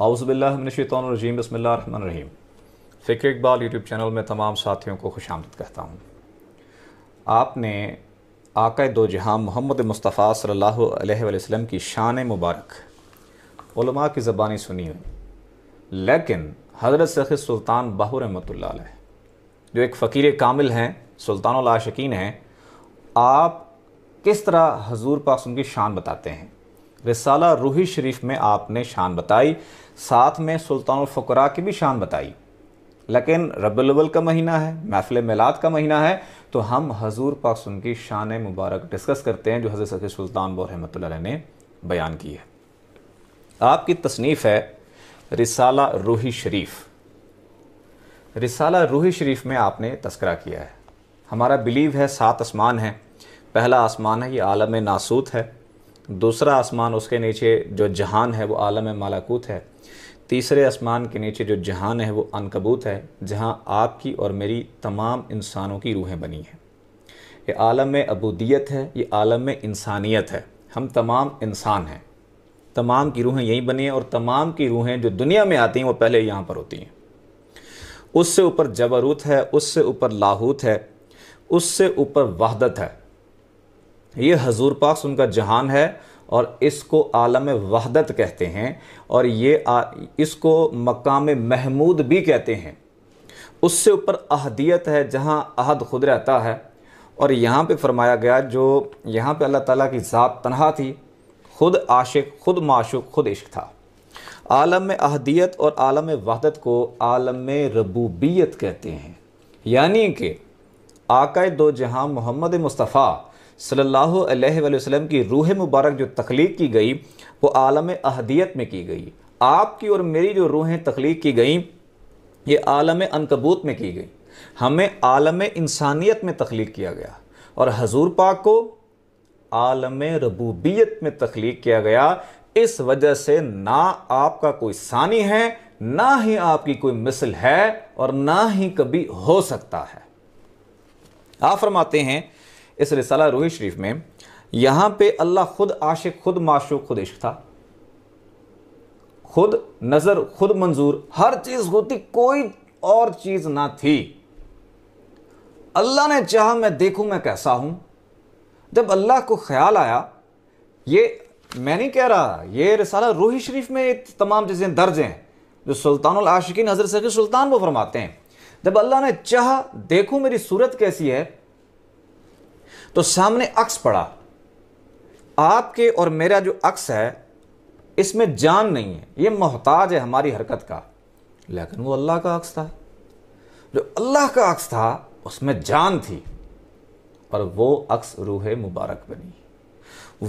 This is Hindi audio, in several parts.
आउज़बिल्लिनशैतरजीम रहीम फ़िक्र इकबाल यूट्यूब चैनल में तमाम साथियों को खुश आमद कहता हूँ आपने आकए दो जहाँ मोहम्मद मुस्तफ़ा सल्लल्लाहु अलैहि की शान मुबारक की ज़बानी सुनी हुई लेकिन हज़रत सखी सुल्तान बाहू रहमत जो एक फ़कीर कामिल हैं सुल्तान आशिकीन हैं आप किस तरह हजूर पास उनकी शान बताते हैं रिसाला रूही शरीफ में आपने शान बताई साथ में सुल्तान फ़करा की भी शान बताई लेकिन रबल का महीना है महफिल मिलाद का महीना है तो हम हजूर पास की शान मुबारक डिस्कस करते हैं जो हज़रत सखी सुल्तान बो रहमत ने बयान की है आपकी तसनीफ़ है रिसाला रूही शरीफ रिसाला रूही शरीफ में आपने तस्करा किया है हमारा बिलीव है सात आसमान है पहला आसमान है ये आलम नासूत है दूसरा आसमान उसके नीचे जो जहान है वो आलम मालाकूत है तीसरे आसमान के नीचे जो जहान है वो अनकबूत है जहाँ आपकी और मेरी तमाम इंसानों की रूहें बनी हैं ये आलम अबूदियत है ये आलम इंसानियत है हम तमाम इंसान हैं तमाम की रूहें यहीं बनी हैं और तमाम की रूहें जो दुनिया में आती हैं वो पहले यहाँ पर होती हैं उससे ऊपर जबरूत है उससे ऊपर लाहूत है उससे ऊपर वहदत है ये हजूर पास उनका जहान है और इसको आलम वहदत कहते हैं और ये आ, इसको मकाम महमूद भी कहते हैं उससे ऊपर अहदियत है जहाँ अहद खुद रहता है और यहाँ पे फरमाया गया जो यहाँ पे अल्लाह ताला की ज़ात तनहा थी खुद आशिक खुद माशुक खुद इश्क था आलम अहदियत और आलम वहदत को आलम रबूबियत कहते हैं यानी कि आका दो जहां मोहम्मद मुस्तफ़ा सल्लल्लाहु अलैहि वसल्लम की रूह मुबारक जो तख्लीक की गई वो आलम अहदियत में की गई आपकी और मेरी जो रूहें तख्लीक की गई ये आलम अनकबूत में की गई हमें आलम इंसानियत में तख्लीक किया गया और हजूर पाक को आलम रबूबियत में तख्लीक किया गया इस वजह से ना आपका कोई सानी है ना ही आपकी कोई मिसल है और ना ही कभी हो सकता है आप फरमाते हैं इस रिसाला रूही शरीफ में यहां पे अल्लाह खुद आशिक खुद माशूक खुद इश्क था खुद नज़र खुद मंजूर हर चीज़ होती कोई और चीज़ ना थी अल्लाह ने चाहा मैं देखूं मैं कैसा हूं जब अल्लाह को ख्याल आया ये मैं नहीं कह रहा ये रसाला रूही शरीफ में तमाम चीज़ें दर्ज हैं जो सुल्तान आशिकी नजर से सुल्तान वो फरमाते हैं जब अल्लाह ने चाह देखो मेरी सूरत कैसी है तो सामने अक्स पड़ा आपके और मेरा जो अक्स है इसमें जान नहीं है ये मोहताज है हमारी हरकत का लेकिन वो अल्लाह का अक्स था जो अल्लाह का अक्स था उसमें जान थी पर वो अक्स रूह मुबारक बनी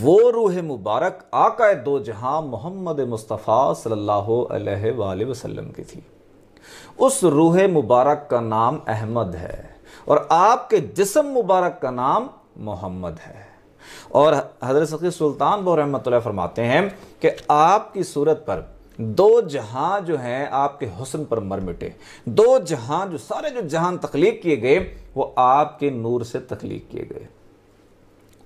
वो रूह मुबारक आका दो जहां मोहम्मद मुस्तफ़ा सल्लल्लाहु अलैहि वसल्लम की थी उस रूह मुबारक का नाम अहमद है और आपके जिसम मुबारक का नाम मोहम्मद है और हजरत सकी सुल्तान बहमत फरमाते हैं कि आपकी सूरत पर दो जहां जो हैं आपके हुसन पर मर मिटे दो जहां जो सारे जो जहां तख्लीक किए गए वो आपके नूर से तख्लीक किए गए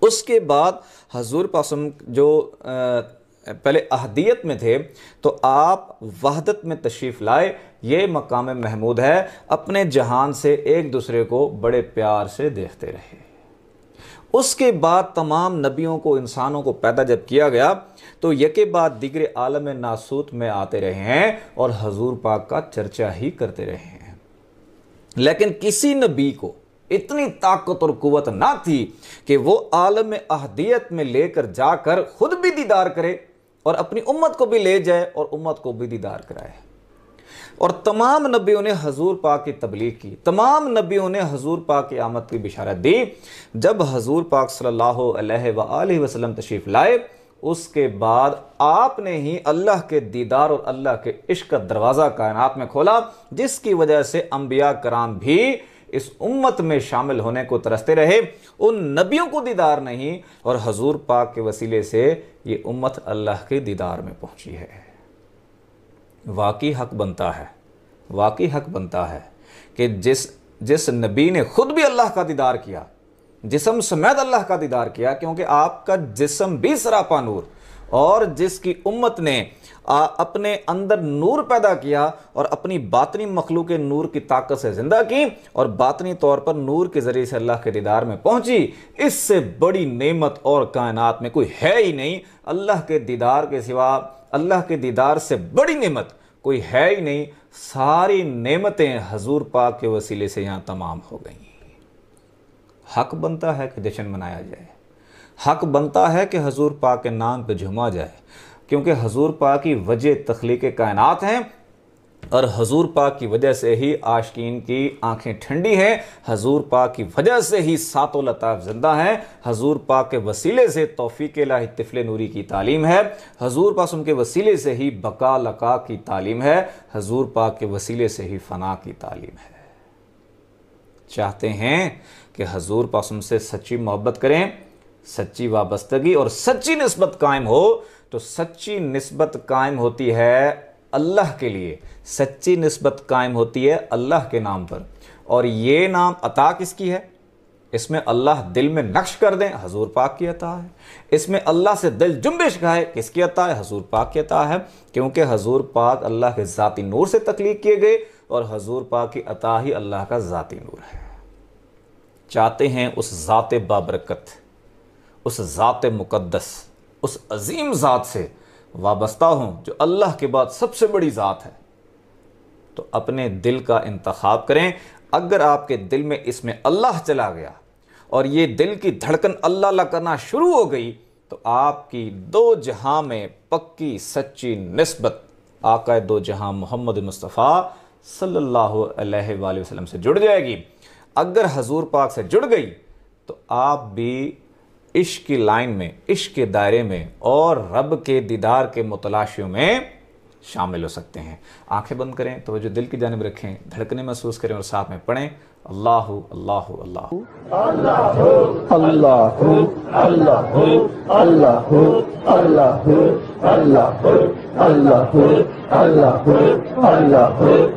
उसके बाद हजूर पासम जो आ, पहले अहदियत में थे तो आप वहदत में तशरीफ़ लाए ये मकाम महमूद है अपने जहान से एक दूसरे को बड़े प्यार से देखते रहे उसके बाद तमाम नबियों को इंसानों को पैदा जब किया गया तो यके बाद दिगर आलम नासूत में आते रहे हैं और हजूर पाक का चर्चा ही करते रहे हैं लेकिन किसी नबी को इतनी ताकत और कुत ना थी कि वो आलम अहदियत में लेकर जाकर खुद भी दीदार करे और अपनी उम्मत को भी ले जाए और उम्मत को भी दीदार कराए और तमाम नबियों ने हजूर पा की तबलीग की तमाम नबियों ने हजूर पा की आमद की बिशारत दी जब हजूर पाक सल्ला वसलम तशरीफ़ लाए उसके बाद आपने ही अल्लाह के दीदार और अल्लाह के इश्क का दरवाज़ा कायनात में खोला जिसकी वजह से अम्बिया कराम भी इस उम्मत में शामिल होने को तरसते रहे उन नबियों को दीदार नहीं और हजूर पाक के वसीले से ये उम्मत अल्लाह के दीदार में पहुंची है वाकई हक बनता है वाकई हक बनता है कि जिस जिस नबी ने खुद भी अल्लाह का दीदार किया जिसम समेत अल्लाह का दीदार किया क्योंकि आपका जिसम भी सरापा नूर और जिसकी उम्मत ने आ, अपने अंदर नूर पैदा किया और अपनी बातनी मखलू के नूर की ताकत से ज़िंदा की और बातनी तौर पर नूर के ज़रिए से अल्लाह के दीदार में पहुंची इससे बड़ी नेमत और कायनात में कोई है ही नहीं अल्लाह के दीदार के सिवा अल्लाह के दीदार से बड़ी नेमत कोई है ही नहीं सारी नेमतें हजूर पाक के वसीले से यहाँ तमाम हो गई हक बनता है कि जश्न मनाया जाए हक बनता है कि हजूर पाक के नाम पे झुमा जाए क्योंकि हजूर पाक की वजह तखलीक कायनात हैं और हजूर पाक की वजह से ही आशकीन की आंखें ठंडी हैं हजूर पाक की वजह से ही सातों लताफ़ ज़िंदा हैं हजूर पाक के वसीले से तोफ़ी ला तिफले नूरी की तालीम है हजूर पास उनके वसीले से ही बका लका की तालीम है हजूर पाक के वसीले से ही फ़ना की तालीम है चाहते हैं कि हजूर पास उनसे सच्ची मोहब्बत करें सच्ची वाबस्तगी और सच्ची नस्बत कायम हो तो सच्ची नस्बत कायम होती है अल्लाह के लिए सच्ची नस्बत कायम होती है अल्लाह के नाम पर और ये नाम अता किसकी है इसमें अल्लाह दिल में नक्श कर दें हजूर पाक की अता है इसमें अल्लाह से दिल जुम्बिश गाए किसकी अता है हजूर पाक की अता है क्योंकि हजूर पाक अल्लाह के ज़ाती नूर से तख्लीक किए गए और हजूर पाक की अता ही अल्लाह का ज़ाती नूर है चाहते हैं उस ज़ात बाबरकत उस ज़ात मुक़दस उस अजीम ज़ात से वाबस्ता हूँ जो अल्लाह के बाद सबसे बड़ी ज़ात है तो अपने दिल का इंतखब करें अगर आपके दिल में इसमें अल्लाह चला गया और ये दिल की धड़कन अल्लाह अल्लाह करना शुरू हो गई तो आपकी दो जहां में पक्की सच्ची नस्बत आका दो जहां मोहम्मद मुस्तफ़ा सल्लल्लाहु अलैहि वसल्लम से जुड़ जाएगी अगर हजूर पाक से जुड़ गई तो आप भी इश्क की लाइन में इश्क के दायरे में और रब के दीदार के मुतलाशियों में शामिल हो सकते हैं आंखें बंद करें तो जो दिल की जानब रखें धड़कने महसूस करें और साथ में पढ़ें अल्लाह अल्लाह अल्लाह अल्लाह अल्लाह अल्लाह अल्लाह अल्लाह अल्लाह अल्लाह अल्लाह